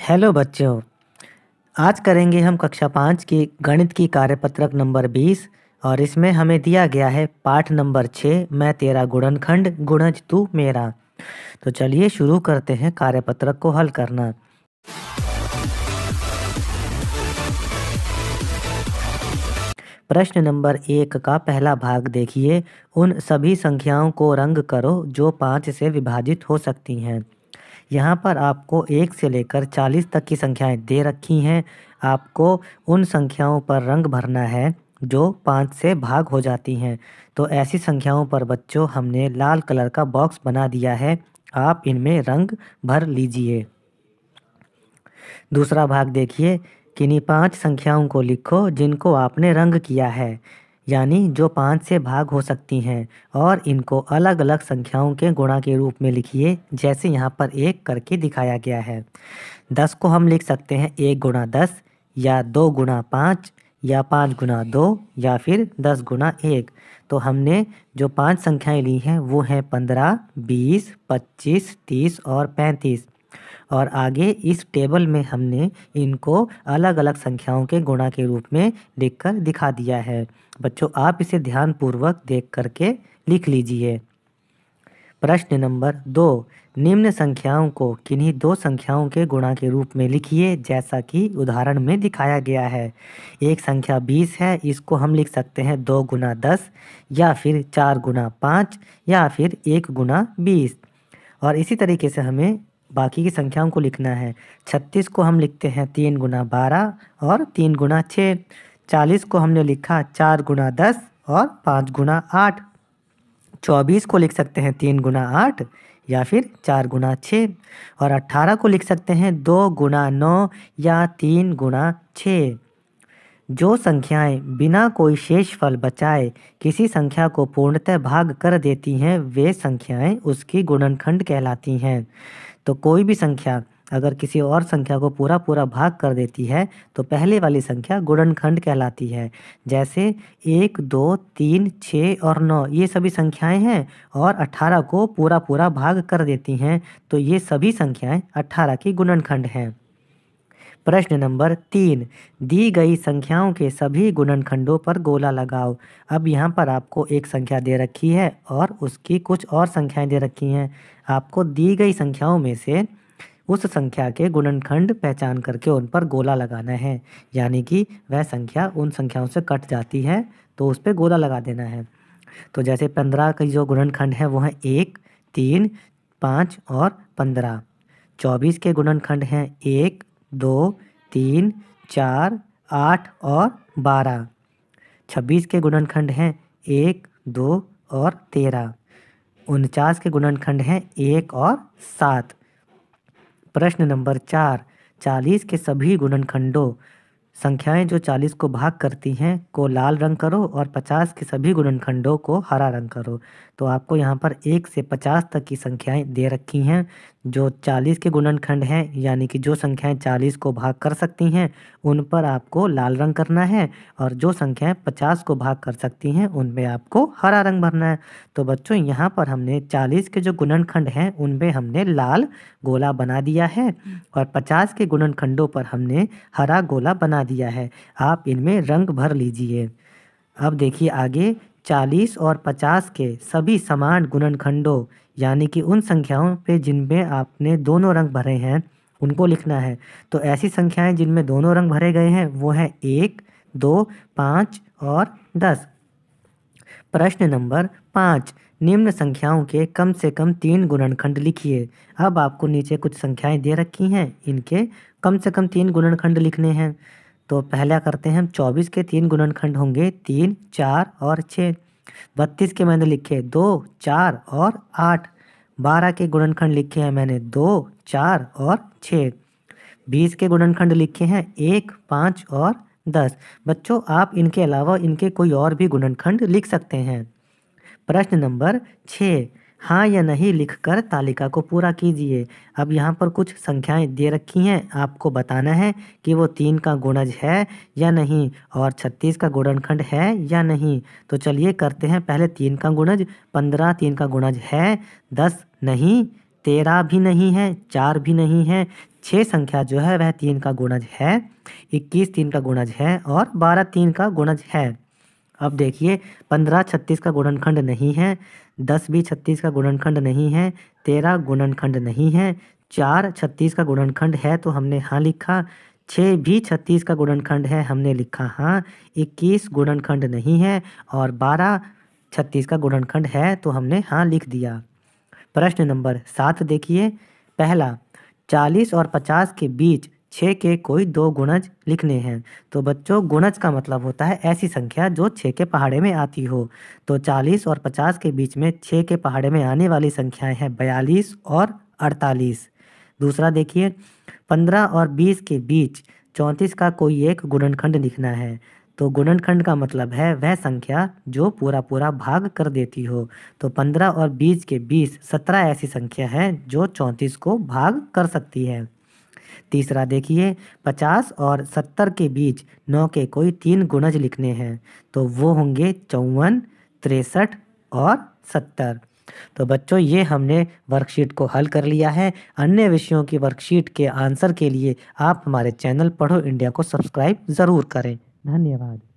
hello बच्चों आज करेंगे हम कक्षा पाँच की गणित की कार्यपत्रक नंबर बीस और इसमें हमें दिया गया है पाठ नंबर छः मैं तेरा गुणनखंड गुणज तू मेरा तो चलिए शुरू करते हैं कार्यपत्रक को हल करना प्रश्न नंबर एक का पहला भाग देखिए उन सभी संख्याओं को रंग करो जो पाँच से विभाजित हो सकती हैं यहाँ पर आपको एक से लेकर चालीस तक की संख्याएं दे रखी हैं आपको उन संख्याओं पर रंग भरना है जो पाँच से भाग हो जाती हैं तो ऐसी संख्याओं पर बच्चों हमने लाल कलर का बॉक्स बना दिया है आप इनमें रंग भर लीजिए दूसरा भाग देखिए किन्हीं पांच संख्याओं को लिखो जिनको आपने रंग किया है यानी जो पाँच से भाग हो सकती हैं और इनको अलग अलग संख्याओं के गुणा के रूप में लिखिए जैसे यहाँ पर एक करके दिखाया गया है दस को हम लिख सकते हैं एक गुणा दस या दो गुणा पाँच या पाँच गुना दो या फिर दस गुना एक तो हमने जो पांच संख्याएं ली हैं वो हैं पंद्रह बीस पच्चीस तीस और पैंतीस और आगे इस टेबल में हमने इनको अलग अलग संख्याओं के गुणा के रूप में लिखकर दिखा दिया है बच्चों आप इसे ध्यानपूर्वक देख करके लिख लीजिए प्रश्न नंबर दो निम्न संख्याओं को किन्हीं दो संख्याओं के गुणा के रूप में लिखिए जैसा कि उदाहरण में दिखाया गया है एक संख्या बीस है इसको हम लिख सकते हैं दो गुना दस या फिर चार गुना पाँच या फिर एक गुना बीस और इसी तरीके से हमें बाकी की संख्याओं को लिखना है छत्तीस को हम लिखते हैं तीन गुना बारह और तीन गुना छः चालीस को हमने लिखा चार गुना दस और पाँच गुना आठ चौबीस को लिख सकते हैं तीन गुना आठ या फिर चार गुना छः और अट्ठारह को लिख सकते हैं दो गुना नौ या तीन गुना छः जो संख्याएं बिना कोई शेष फल बचाए किसी संख्या को पूर्णतः भाग कर देती हैं वे संख्याएं उसकी गुणनखंड कहलाती हैं तो कोई भी संख्या अगर किसी और संख्या को पूरा पूरा भाग कर देती है तो पहले वाली संख्या गुणनखंड कहलाती है जैसे एक दो तीन छः और नौ ये सभी संख्याएं हैं और अट्ठारह को पूरा पूरा भाग कर देती हैं तो ये सभी संख्याएं अट्ठारह की गुणनखंड हैं प्रश्न नंबर तीन दी गई संख्याओं के सभी गुणनखंडों पर गोला लगाओ अब यहाँ पर आपको एक संख्या दे रखी है और उसकी कुछ और संख्याएं दे रखी हैं आपको दी गई संख्याओं में से उस संख्या के गुणनखंड पहचान करके उन पर गोला लगाना है यानी कि वह संख्या उन संख्याओं से कट जाती है तो उस पर गोला लगा देना है तो जैसे पंद्रह का जो गुणनखंड है वो है एक तीन पाँच और पंद्रह चौबीस के गुणनखंड हैं एक दो तीन चार आठ और बारह छब्बीस के गुणनखंड हैं एक दो और तेरह उनचास के गुणनखंड हैं एक और सात प्रश्न नंबर चार चालीस के सभी गुणनखंडों संख्याएं जो चालीस को भाग करती हैं को लाल रंग करो और पचास के सभी गुणनखंडों को हरा रंग करो तो आपको यहाँ पर एक से पचास तक की संख्याएं दे रखी हैं जो 40 के गुणनखंड हैं यानी कि जो संख्याएं 40 को भाग कर सकती हैं उन पर आपको लाल रंग करना है और जो संख्याएं 50 को भाग कर सकती हैं उन पर आपको हरा रंग भरना है तो बच्चों यहाँ पर हमने 40 के जो गुणनखंड हैं उन पर हमने लाल गोला बना दिया है और 50 के गुणनखंडों पर हमने हरा गोला बना दिया है आप इनमें रंग भर लीजिए अब देखिए आगे चालीस और पचास के सभी समान गुणनखंडों यानी कि उन संख्याओं पे जिनमें आपने दोनों रंग भरे हैं उनको लिखना है तो ऐसी संख्याएं जिनमें दोनों रंग भरे गए हैं वो हैं एक दो पाँच और दस प्रश्न नंबर पाँच निम्न संख्याओं के कम से कम तीन गुणनखंड लिखिए अब आपको नीचे कुछ संख्याएं दे रखी हैं इनके कम से कम तीन गुणनखंड लिखने हैं तो पहला करते हैं हम चौबीस के तीन गुणनखंड होंगे तीन चार और छः बत्तीस के मैंने लिखे दो चार और आठ बारह के गुणनखंड लिखे हैं मैंने दो चार और छः बीस के गुणनखंड लिखे हैं एक पाँच और दस बच्चों आप इनके अलावा इनके कोई और भी गुणनखंड लिख सकते हैं प्रश्न नंबर छः हाँ या नहीं लिखकर तालिका को पूरा कीजिए अब यहाँ पर कुछ संख्याएं दे रखी हैं आपको बताना है कि वो तीन का गुणज है या नहीं और छत्तीस का गुणनखंड है या नहीं तो चलिए करते हैं पहले तीन का गुणज पंद्रह तीन का गुणज है दस नहीं तेरह भी नहीं है चार भी नहीं है छः संख्या जो है वह तीन का गुणज है इक्कीस तीन का गुणज है और बारह तीन का गुणज है अब देखिए पंद्रह छत्तीस का गुणनखंड नहीं है दस भी छत्तीस का गुणनखंड नहीं है तेरह गुणनखंड नहीं है चार छत्तीस का गुणनखंड है तो हमने हाँ लिखा छः भी छत्तीस का गुणनखंड है हमने लिखा हाँ इक्कीस गुणनखंड नहीं है और बारह छत्तीस का गुणनखंड है तो हमने हाँ लिख दिया प्रश्न नंबर सात देखिए पहला चालीस और पचास के बीच छः के कोई दो गुणज लिखने हैं तो बच्चों गुणज का मतलब होता है ऐसी संख्या जो छः के पहाड़े में आती हो तो चालीस और पचास के बीच में छः के पहाड़े में आने वाली संख्याएं हैं बयालीस और अड़तालीस दूसरा देखिए पंद्रह और बीस के बीच चौंतीस का कोई एक गुणनखंड लिखना है तो गुणनखंड का मतलब है वह संख्या जो पूरा पूरा भाग कर देती हो तो पंद्रह और बीस के बीच सत्रह ऐसी संख्या है जो चौंतीस को भाग कर सकती है तीसरा देखिए पचास और सत्तर के बीच नौ के कोई तीन गुणज लिखने हैं तो वो होंगे चौवन तिरसठ और सत्तर तो बच्चों ये हमने वर्कशीट को हल कर लिया है अन्य विषयों की वर्कशीट के आंसर के लिए आप हमारे चैनल पढ़ो इंडिया को सब्सक्राइब ज़रूर करें धन्यवाद